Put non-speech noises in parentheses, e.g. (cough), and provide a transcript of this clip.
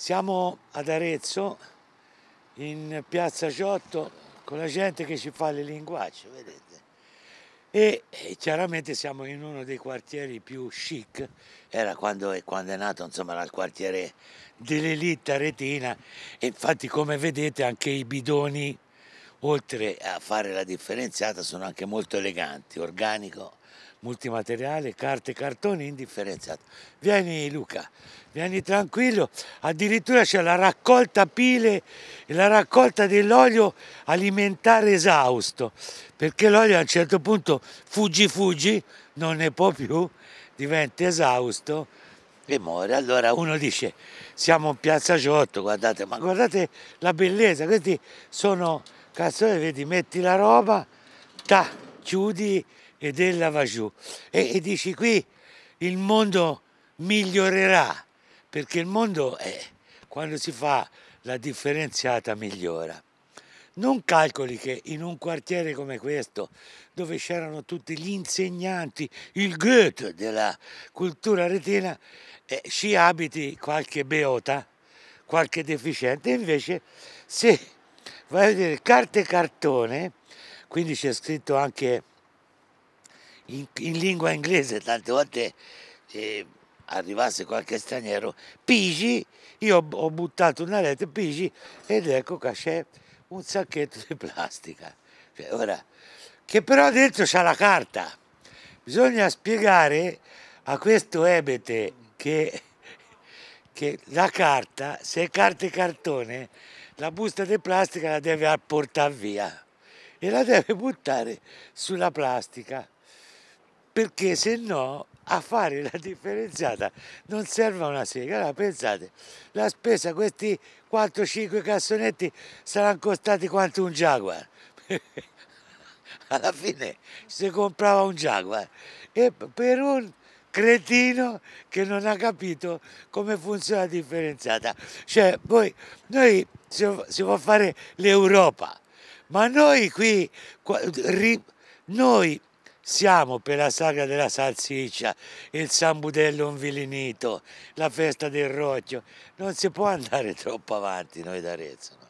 Siamo ad Arezzo, in piazza Ciotto, con la gente che ci fa le linguacce, vedete? E, e chiaramente siamo in uno dei quartieri più chic, era quando, quando è nato insomma, il quartiere dell'elite retina, e infatti come vedete anche i bidoni oltre a fare la differenziata sono anche molto eleganti, organico, multimateriale, carte, e cartoni indifferenziato. Vieni Luca, vieni tranquillo, addirittura c'è la raccolta pile e la raccolta dell'olio alimentare esausto, perché l'olio a un certo punto fuggi fuggi, non ne può più, diventa esausto e muore. Allora uno dice siamo in piazza Giotto, guardate, ma guardate la bellezza, questi sono Cazzo, vedi, metti la roba, ta, chiudi ed ella va giù. E, e dici qui il mondo migliorerà, perché il mondo è, quando si fa la differenziata migliora. Non calcoli che in un quartiere come questo, dove c'erano tutti gli insegnanti, il Goethe della cultura retina, eh, ci abiti qualche beota, qualche deficiente, invece se vai a vedere carte cartone, quindi c'è scritto anche in, in, lingua inglese, tante volte eh, arrivasse qualche straniero, Pigi, io ho, ho buttato una rete Pigi ed ecco che c'è un sacchetto di plastica. Cioè, ora, che però dentro c'è la carta. Bisogna spiegare a questo ebete che, che la carta, se è carta e cartone, la busta di plastica la deve portare via e la deve buttare sulla plastica perché se no a fare la differenziata non serve una sega. Allora pensate, la spesa, questi 4-5 cassonetti saranno costati quanto un Jaguar. (laughs) Alla fine si comprava un Jaguar e per un cretino che non ha capito come funziona la differenziata. Cioè, poi noi si, si può fare l'Europa, ma noi qui, qua, ri, noi siamo per la sagra della salsiccia, il San Budello Onvilinito, la festa del Rocchio, non si può andare troppo avanti noi d'Arezzo. No?